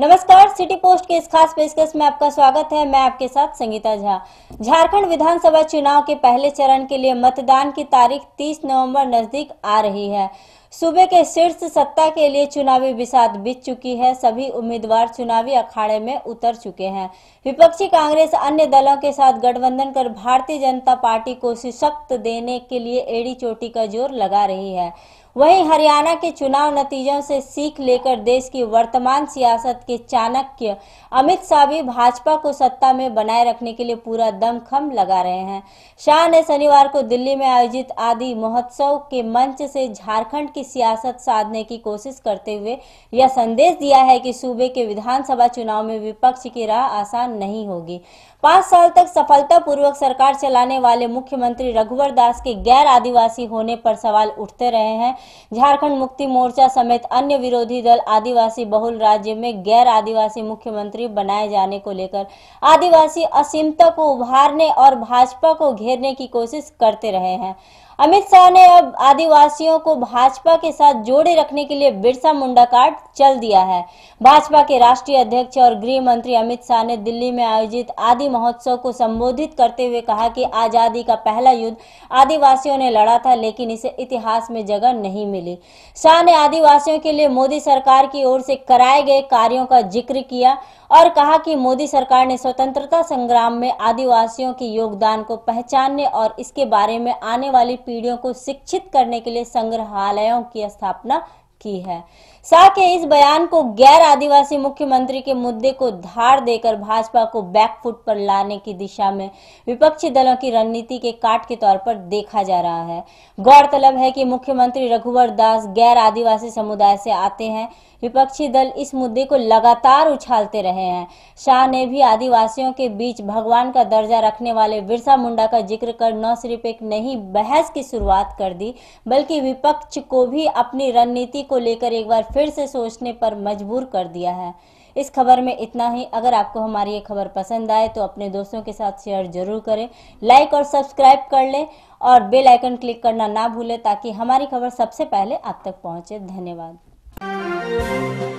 नमस्कार city post के इस खास पेशकश में आपका स्वागत है मैं आपके साथ संगीता झा झारखंड विधानसभा चुनाव के पहले चरण के लिए मतदान की तारीख 30 नवंबर नजदीक आ रही है सूबे के शीर्ष सत्ता के लिए चुनावी विषाद बीत चुकी है सभी उम्मीदवार चुनावी अखाड़े में उतर चुके हैं विपक्षी कांग्रेस अन्य दलों के साथ गठबंधन कर भारतीय जनता पार्टी को सशक्त देने के लिए एड़ी चोटी का जोर लगा रही है वहीं हरियाणा के चुनाव नतीजों से सीख लेकर देश की वर्तमान सियासत के चाणक्य अमित शाह भी भाजपा को सत्ता में बनाए रखने के लिए पूरा दमखम लगा रहे हैं शाह ने शनिवार को दिल्ली में आयोजित आदि महोत्सव के मंच से झारखंड की सियासत साधने की कोशिश करते हुए यह संदेश दिया है कि सूबे के विधानसभा चुनाव में विपक्ष की राह आसान नहीं होगी पांच साल तक सफलतापूर्वक सरकार चलाने वाले मुख्यमंत्री रघुवर दास के गैर आदिवासी होने पर सवाल उठते रहे हैं झारखंड मुक्ति मोर्चा समेत अन्य विरोधी दल आदिवासी बहुल राज्य में गैर आदिवासी मुख्यमंत्री बनाए जाने को लेकर आदिवासी असीमता को उभारने और भाजपा को घेरने की कोशिश करते रहे हैं अमित शाह ने अब आदिवासियों को भाजपा के साथ जोड़े रखने के लिए बिरसा मुंडा कार्ड चल दिया है भाजपा के राष्ट्रीय अध्यक्ष और गृह मंत्री अमित शाह ने दिल्ली में आयोजित आदि महोत्सव को संबोधित करते हुए कहा कि आजादी का पहला युद्ध आदिवासियों ने लड़ा था लेकिन इसे इतिहास में जगह नहीं मिली शाह ने आदिवासियों के लिए मोदी सरकार की ओर से कराए गए कार्यो का जिक्र किया और कहा कि मोदी सरकार ने स्वतंत्रता संग्राम में आदिवासियों के योगदान को पहचानने और इसके बारे में आने वाली पीढ़ियों को शिक्षित करने के लिए संग्रहालयों की स्थापना की है शाह के इस बयान को गैर आदिवासी मुख्यमंत्री के मुद्दे को धार देकर भाजपा को बैकफुट पर लाने की दिशा में विपक्षी दलों की रणनीति के काट के तौर पर देखा जा रहा है गौरतलब है कि मुख्यमंत्री रघुवर दास गैर आदिवासी समुदाय से आते हैं विपक्षी दल इस मुद्दे को लगातार उछालते रहे हैं शाह ने भी आदिवासियों के बीच भगवान का दर्जा रखने वाले बिरसा मुंडा का जिक्र कर न सिर्फ एक नई बहस की शुरुआत कर दी बल्कि विपक्ष को भी अपनी रणनीति को लेकर एक बार फिर से सोचने पर मजबूर कर दिया है इस खबर में इतना ही अगर आपको हमारी ये खबर पसंद आए तो अपने दोस्तों के साथ शेयर जरूर करें लाइक और सब्सक्राइब कर लें और बेल आइकन क्लिक करना ना भूलें ताकि हमारी खबर सबसे पहले आप तक पहुंचे धन्यवाद